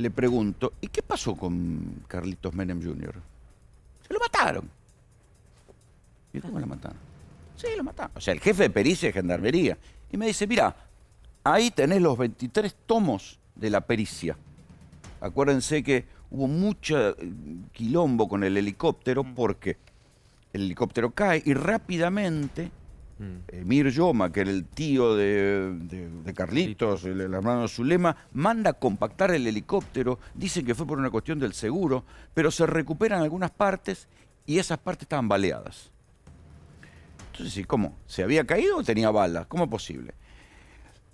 le pregunto, ¿y qué pasó con Carlitos Menem Jr.? Se lo mataron. ¿Y cómo lo mataron? Sí, lo mataron. O sea, el jefe de pericia de gendarmería. Y me dice, mira, ahí tenés los 23 tomos de la pericia. Acuérdense que hubo mucho eh, quilombo con el helicóptero mm. porque el helicóptero cae y rápidamente Mm. Eh, Mir Yoma, que era el tío de, Carlitos, el, hermano hermano Zulema, manda compactar el helicóptero, dicen que fue por una cuestión del seguro, pero se recuperan algunas partes y esas partes estaban baleadas. Entonces, ¿cómo? ¿Se había caído o tenía balas? ¿Cómo es posible?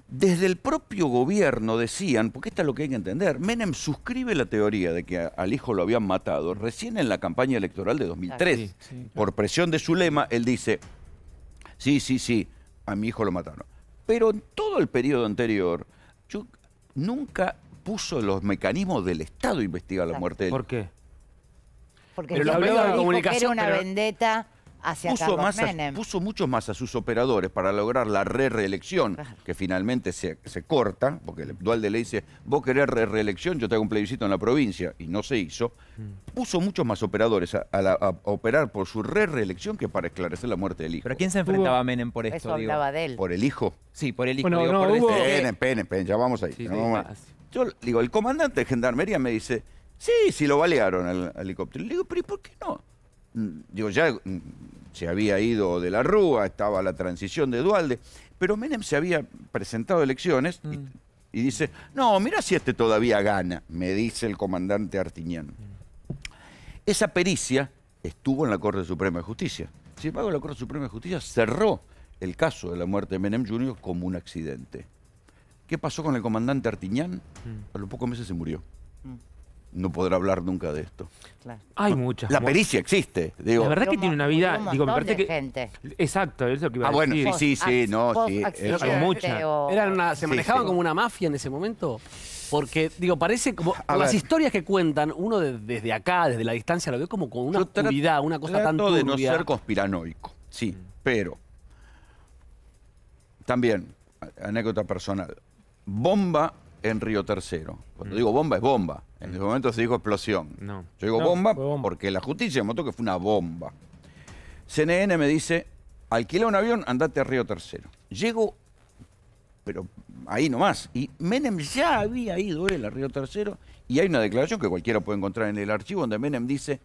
Desde el propio gobierno decían, porque esto es lo que hay que entender, Menem suscribe la teoría de que al hijo lo habían matado recién en la campaña electoral de 2003. Por presión de Zulema, él dice, sí, sí, sí, a mi hijo lo mataron. Pero en todo el periodo anterior, yo nunca puso los mecanismos del Estado a investigar la muerte de él. ¿Por qué? Porque era una vendetta Hacia puso, puso mucho más a sus operadores para lograr la re-reelección, que finalmente se, corta, porque el Dualde le dice, vos querés re-reelección, yo te hago un plebiscito en la provincia, y no se hizo. Mm. Puso muchos más operadores a, operar por su re-reelección que para esclarecer la muerte del hijo. ¿Pero quién se enfrentaba a Menem por esto? hablaba él. ¿Por el hijo? Sí, por el hijo. Bueno, no, hubo... Menem este- ya vamos ahí. Yo digo, el comandante de Gendarmería me dice, sí, sí lo balearon El helicóptero. Le digo, pero ¿y por qué no? digo, ya mm, se había ido de la Rúa, estaba la transición de Dualde, pero Menem se había presentado a elecciones mm. y, dice, no, mira si este todavía gana, me dice el comandante Artiñán. Mm. Esa pericia estuvo en la Corte Suprema de Justicia. Sin embargo, la Corte Suprema de Justicia cerró el caso de la muerte de Menem Jr. como un accidente. ¿Qué pasó con el comandante Artiñán? A los pocos meses se murió no podrá hablar nunca de esto. Hay muchas. La pericia existe, La verdad que tiene una vida, digo, me parece gente. Exacto, eso que iba a ah, bueno, sí, sí, no, sí, muchas. Eran se manejaban como una mafia en ese momento. Porque, digo, parece como. las historias que cuentan, uno desde acá, desde la distancia, lo ve como con una oscuridad, una cosa tan turbia. de no ser conspiranoico, sí, pero. También, anécdota personal. Bomba en Río Tercero. Cuando mm. digo bomba, es bomba. En ese momento se dijo explosión. No. Yo digo bomba, porque la justicia me que fue una bomba. CNN me dice, alquila un avión, andate a Río Tercero. Llego, pero ahí nomás. Y Menem ya había ido él a Río Tercero y hay una declaración que cualquiera puede encontrar en el archivo donde Menem dice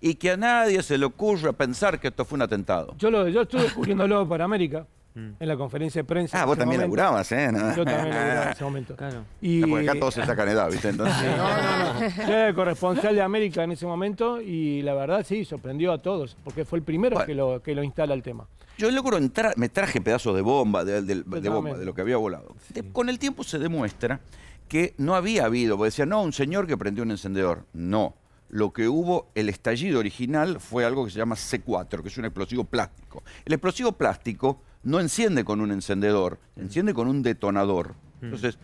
y que a nadie se le ocurra pensar que esto fue un atentado. Yo, lo, yo estuve cubriéndolo para América. Mm. en la conferencia de prensa. Ah, vos también momento. laburabas, ¿eh? Yo también laburaba en ah. ese momento. Y, acá todos se sacan edad, ¿viste? Yo era corresponsal de América en ese momento y la verdad sí, sorprendió a todos, porque fue el primero que, lo, que lo instala el tema. Yo logro entrar, me traje pedazos de bomba, de, lo que había volado. con el tiempo se demuestra que no había habido, porque decía, no, un señor que prendió un encendedor. No lo que hubo, el estallido original fue algo que se llama C4, que es un explosivo plástico. El explosivo plástico no enciende con un encendedor, enciende con un detonador. Entonces,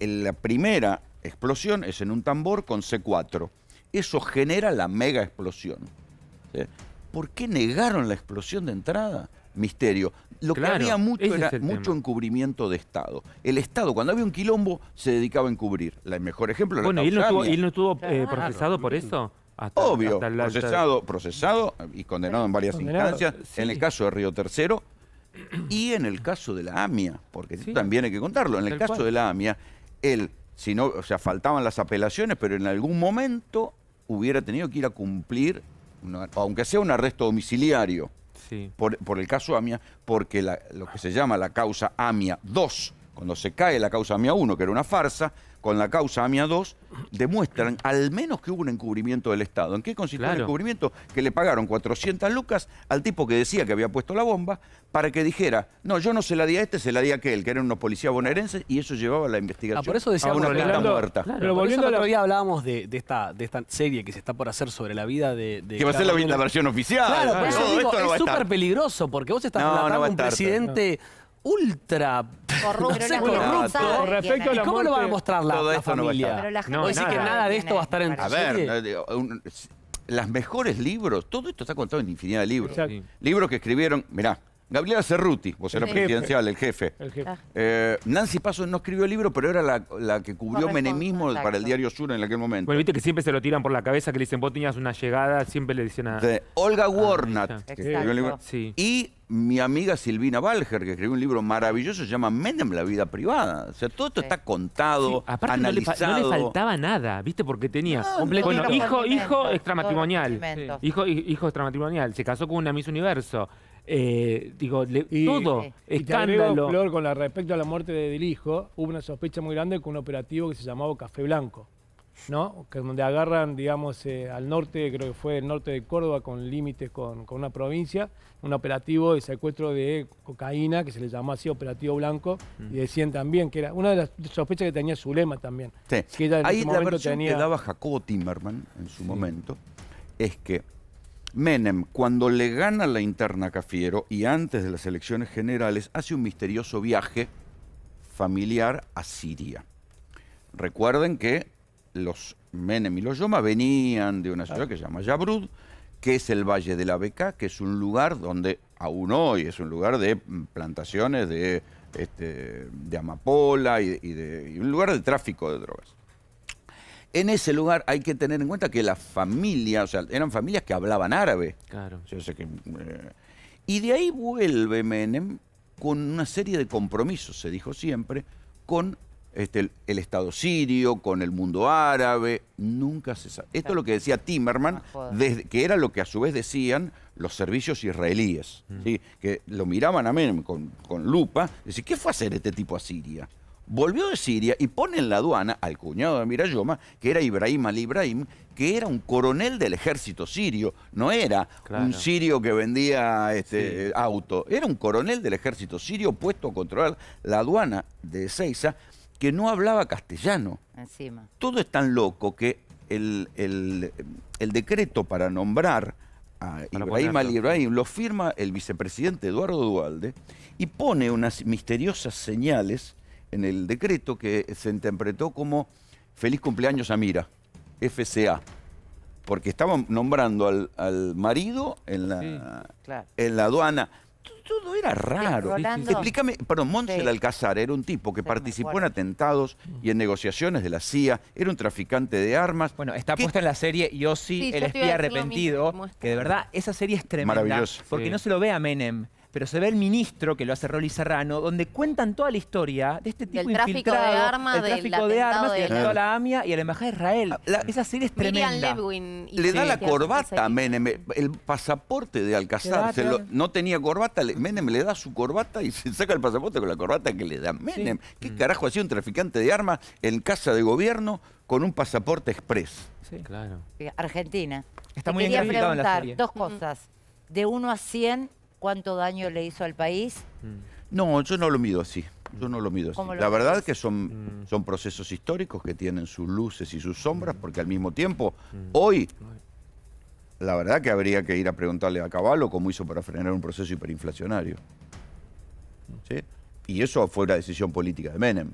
la primera explosión es en un tambor con C4. Eso genera la mega explosión. ¿Por qué negaron la explosión de entrada? Misterio. Lo que había mucho era mucho encubrimiento de Estado. El Estado, cuando había un quilombo, se dedicaba a encubrir. El mejor ejemplo era Bueno, él, no estuvo, él no estuvo, procesado por eso. Obvio, procesado, procesado eh, y condenado en varias instancias. En el caso de Río Tercero y en el caso de la AMIA, porque también hay que contarlo. En el, caso de la AMIA, él, si no, o sea, faltaban las apelaciones, pero en algún momento hubiera tenido que ir a cumplir aunque sea un arresto domiciliario, por, el caso AMIA, porque lo que se llama la causa AMIA 2, cuando se cae la causa AMIA 1, que era una farsa, con la causa AMIA 2 demuestran al menos que hubo un encubrimiento del Estado. ¿En qué consistió el encubrimiento? Que le pagaron 400 lucas al tipo que decía que había puesto la bomba para que dijera, no, yo no se la di a este, se la di a aquel, que eran unos policías bonaerenses y eso llevaba a la investigación. Ah, por a una planta muerta. pero volviendo al otro día hablábamos de, esta, de esta serie que se está por hacer sobre la vida de... que va a ser la, versión oficial. Claro, por digo, es súper peligroso porque vos estás hablando de un presidente ultra corrupto. respecto ¿eh? cómo lo va a mostrar la, familia? No, es decir que nada de esto va a estar en... A ver, las mejores libros, todo esto está contado en infinidad de libros. Libros que escribieron, mirá, Gabriela Cerruti, vocera presidencial, el jefe. Ah. Eh, Nancy Paso no escribió el libro, pero era la, que cubrió menemismo para el diario Sur en aquel momento. Bueno, viste que siempre se lo tiran por la cabeza, que le dicen, vos tenías una llegada, siempre le dicen a... De Olga ah, Warnat, que escribió el libro. Y mi amiga Silvina Balger, que escribió un libro maravilloso, se llama Menem, la vida privada. O sea, todo esto está contado, aparte analizado. No le, faltaba nada, ¿viste? Porque tenía... hijo, hijo extramatrimonial. Hijo, extramatrimonial. Se casó con una Miss Universo. Eh, digo, todo, escándalo. con respecto a la muerte del hijo, hubo una sospecha muy grande con un operativo que se llamaba Café Blanco. ¿no? Que donde agarran, digamos, eh, al norte, creo que fue el norte de Córdoba, con límites con, una provincia, un operativo de secuestro de cocaína, que se le llamó así operativo blanco, y decían también que era una de las sospechas que tenía Zulema también. Sí. Que Ahí la que daba Jacobo Timmerman en su momento es que Menem, cuando le gana la interna a Cafiero y antes de las elecciones generales, hace un misterioso viaje familiar a Siria. Recuerden que los Menem y los Yoma venían de una ciudad que se llama Yabrud, que es el Valle de la Beca, que es un lugar donde aún hoy es un lugar de mm, plantaciones de, este, de amapola y, de, un lugar de tráfico de drogas. En ese lugar hay que tener en cuenta que las familias, o sea, eran familias que hablaban árabe. Claro. Eh, y de ahí vuelve Menem con una serie de compromisos, se dijo siempre, con este, el, Estado sirio, con el mundo árabe, nunca se sabe. Esto es lo que decía Timerman, ah, que era lo que a su vez decían los servicios israelíes, mm. que lo miraban a con, con lupa, decían ¿qué fue a hacer este tipo a Siria? Volvió de Siria y pone en la aduana al cuñado de Mirayoma, que era Ibrahim al Ibrahim, que era un coronel del ejército sirio, no era un sirio que vendía este, auto, era un coronel del ejército sirio puesto a controlar la aduana de Ezeiza que no hablaba castellano. Todo es tan loco que el, decreto para nombrar a Ibrahim lo firma el vicepresidente Eduardo Dualde y pone unas misteriosas señales en el decreto que se interpretó como feliz cumpleaños a Mira, FCA porque estaban nombrando al, marido en la aduana todo era raro. Explícame, perdón, Montsel Alcázar era un tipo que participó en atentados y en negociaciones de la CIA, era un traficante de armas. Bueno, está puesta en la serie Yossi, sí, el espía arrepentido, que de verdad esa serie es tremenda, porque no se lo ve a Menem pero se ve el ministro, que lo hace Rolly Serrano, donde cuentan toda la historia de este tipo infiltrado, tráfico de armas, El tráfico de, armas, de la... la AMIA y a la Embajada de Israel. Ah, esa serie es tremenda. le da la corbata a Menem, el pasaporte de Alcázar. no tenía corbata, Menem le da su corbata y se saca el pasaporte con la corbata que le da Menem. ¿Qué mm. carajo hacía un traficante de armas en casa de gobierno con un pasaporte express? Sí. Claro. Eh, Argentina. Está Te muy quería preguntar la dos mm. cosas. De 1 a 100, cuánto daño le hizo al país? Mm. No, yo no lo mido así. Yo no lo mido así. La verdad que son, mm. son procesos históricos que tienen sus luces y sus sombras, mm. porque al mismo tiempo, hoy la verdad que habría que ir a preguntarle a Caballo cómo hizo para frenar un proceso hiperinflacionario. Y eso fue la decisión política de Menem.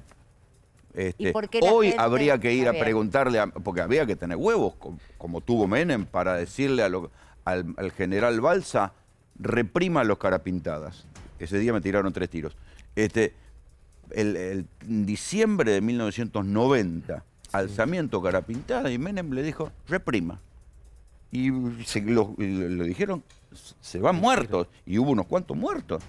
Este, hoy habría que ir a, preguntarle, porque había que tener huevos, como, tuvo Menem, para decirle al, al, general Balsa, reprima a los carapintadas. Ese día me tiraron tres tiros. Este, el, diciembre de 1990, alzamiento carapintada, y Menem le dijo, reprima. Y se, lo dijeron, se van muertos. Y hubo unos cuantos muertos.